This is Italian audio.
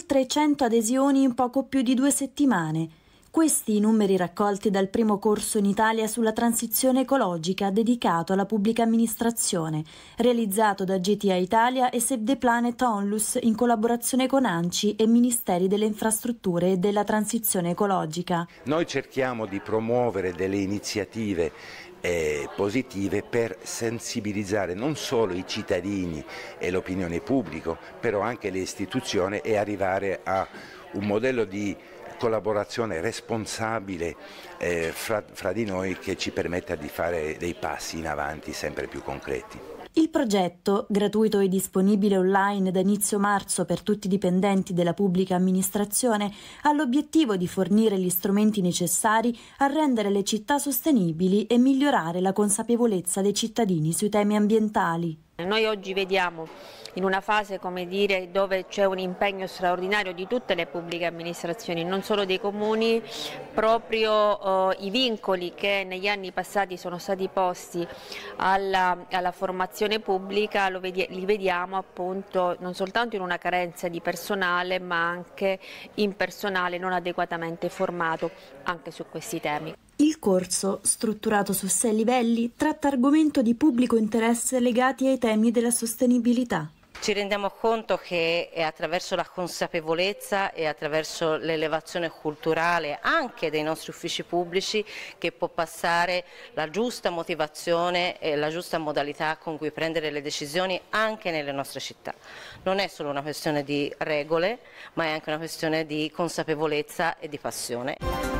oltre 100 adesioni in poco più di due settimane questi i numeri raccolti dal primo corso in Italia sulla transizione ecologica dedicato alla pubblica amministrazione, realizzato da GTA Italia e Save the Planet Onlus in collaborazione con ANCI e Ministeri delle Infrastrutture e della Transizione Ecologica. Noi cerchiamo di promuovere delle iniziative eh, positive per sensibilizzare non solo i cittadini e l'opinione pubblica, però anche le istituzioni e arrivare a un modello di collaborazione responsabile eh, fra, fra di noi che ci permetta di fare dei passi in avanti sempre più concreti. Il progetto, gratuito e disponibile online da inizio marzo per tutti i dipendenti della pubblica amministrazione, ha l'obiettivo di fornire gli strumenti necessari a rendere le città sostenibili e migliorare la consapevolezza dei cittadini sui temi ambientali. Noi oggi vediamo in una fase dire, dove c'è un impegno straordinario di tutte le pubbliche amministrazioni, non solo dei comuni, proprio eh, i vincoli che negli anni passati sono stati posti alla, alla formazione pubblica vedi, li vediamo appunto non soltanto in una carenza di personale ma anche in personale non adeguatamente formato anche su questi temi. Il corso, strutturato su sei livelli, tratta argomento di pubblico interesse legati ai temi della sostenibilità ci rendiamo conto che è attraverso la consapevolezza e attraverso l'elevazione culturale anche dei nostri uffici pubblici che può passare la giusta motivazione e la giusta modalità con cui prendere le decisioni anche nelle nostre città. Non è solo una questione di regole ma è anche una questione di consapevolezza e di passione.